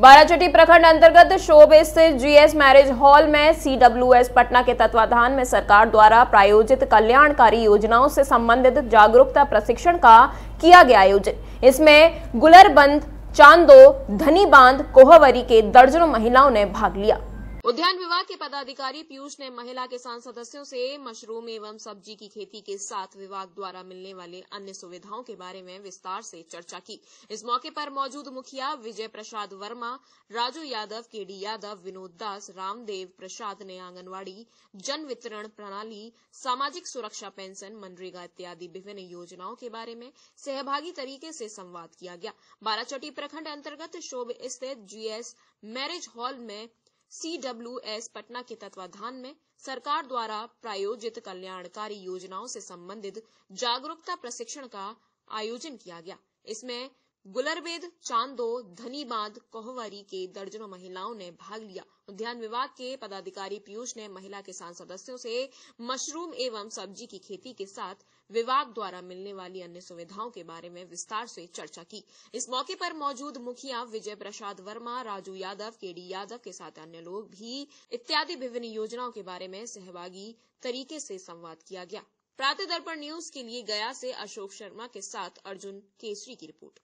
बाराचटी प्रखंड अंतर्गत शोभ स्थित जीएस मैरिज हॉल में सीडब्ल्यूएस पटना के तत्वाधान में सरकार द्वारा प्रायोजित कल्याणकारी योजनाओं से संबंधित जागरूकता प्रशिक्षण का किया गया आयोजन इसमें गुलरबंद चांदो धनी बांध कोहवरी के दर्जनों महिलाओं ने भाग लिया उद्यान विभाग के पदाधिकारी पीयूष ने महिला किसान सदस्यों से मशरूम एवं सब्जी की खेती के साथ विभाग द्वारा मिलने वाले अन्य सुविधाओं के बारे में विस्तार से चर्चा की इस मौके पर मौजूद मुखिया विजय प्रसाद वर्मा राजू यादव के डी यादव विनोद दास रामदेव प्रसाद ने आंगनवाड़ी जन वितरण प्रणाली सामाजिक सुरक्षा पेंशन मनरेगा इत्यादि विभिन्न योजनाओं के बारे में सहभागी तरीके से संवाद किया गया बाराचटी प्रखंड अंतर्गत शोभ स्थित जीएस मैरिज हॉल में सीडब्ल्यूएस पटना के तत्वाधान में सरकार द्वारा प्रायोजित कल्याणकारी योजनाओं से संबंधित जागरूकता प्रशिक्षण का आयोजन किया गया इसमें गुलरबेद चांदो धनीबाद कोहवरी के दर्जनों महिलाओं ने भाग लिया उद्यान विभाग के पदाधिकारी पीयूष ने महिला किसान सदस्यों से मशरूम एवं सब्जी की खेती के साथ विभाग द्वारा मिलने वाली अन्य सुविधाओं के बारे में विस्तार से चर्चा की इस मौके पर मौजूद मुखिया विजय प्रसाद वर्मा राजू यादव केडी यादव के साथ अन्य लोग भी इत्यादि विभिन्न योजनाओं के बारे में सहभागी तरीके से संवाद किया गया प्रातः दर्पण न्यूज के लिए गया से अशोक शर्मा के साथ अर्जुन केसरी की रिपोर्ट